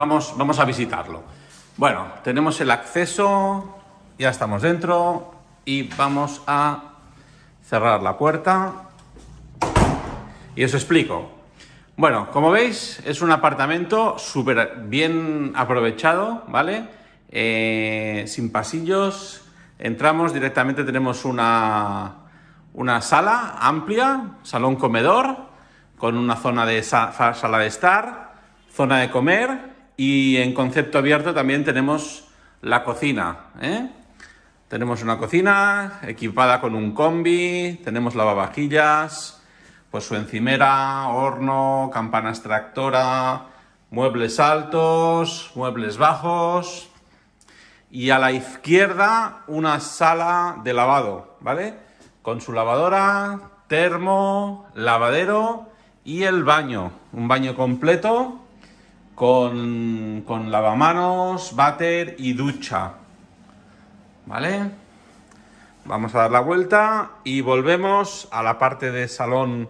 Vamos, a visitarlo. Bueno, tenemos el acceso, ya estamos dentro y vamos a cerrar la puerta. Y os explico. Bueno, como veis, es un apartamento súper bien aprovechado, ¿vale? Eh, sin pasillos. Entramos directamente, tenemos una, una sala amplia, salón comedor, con una zona de sala de estar, zona de comer y en concepto abierto también tenemos la cocina. ¿eh? Tenemos una cocina equipada con un combi, tenemos lavavajillas, pues su encimera, horno, campana extractora, muebles altos, muebles bajos. Y a la izquierda una sala de lavado, ¿vale? Con su lavadora, termo, lavadero y el baño. Un baño completo con, lavamanos, váter y ducha. ¿Vale? Vamos a dar la vuelta y volvemos a la parte de salón,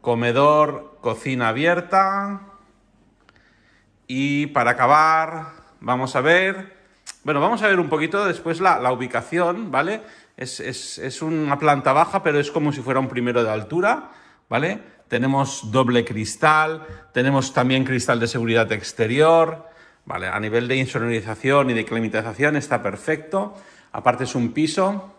comedor, cocina abierta. Y para acabar, vamos a ver... Bueno, vamos a ver un poquito después la, ubicación, ¿vale? es una planta baja, pero es como si fuera un primero de altura. Tenemos doble cristal, tenemos también cristal de seguridad exterior, ¿vale? A nivel de insonorización y de climatización está perfecto. Aparte es un piso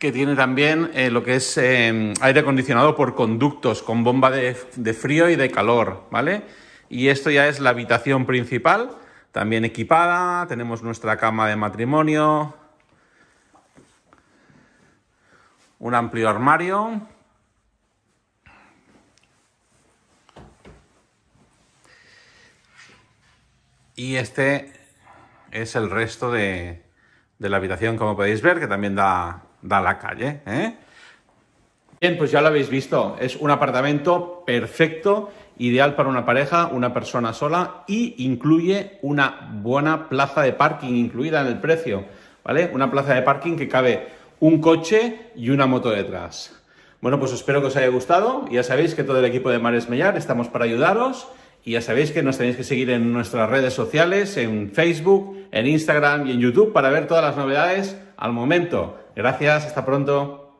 que tiene también eh, lo que es eh, aire acondicionado por conductos con bomba de, de frío y de calor, ¿vale? Y esto ya es la habitación principal, también equipada, tenemos nuestra cama de matrimonio, un amplio armario, Y este es el resto de, la habitación, como podéis ver, que también da, la calle. ¿eh? Bien, pues ya lo habéis visto. Es un apartamento perfecto, ideal para una pareja, una persona sola y incluye una buena plaza de parking incluida en el precio. ¿Vale? Una plaza de parking que cabe un coche y una moto detrás. Bueno, pues espero que os haya gustado. Ya sabéis que todo el equipo de Mares Mellar estamos para ayudaros. Y ya sabéis que nos tenéis que seguir en nuestras redes sociales, en Facebook, en Instagram y en YouTube para ver todas las novedades al momento. Gracias, hasta pronto.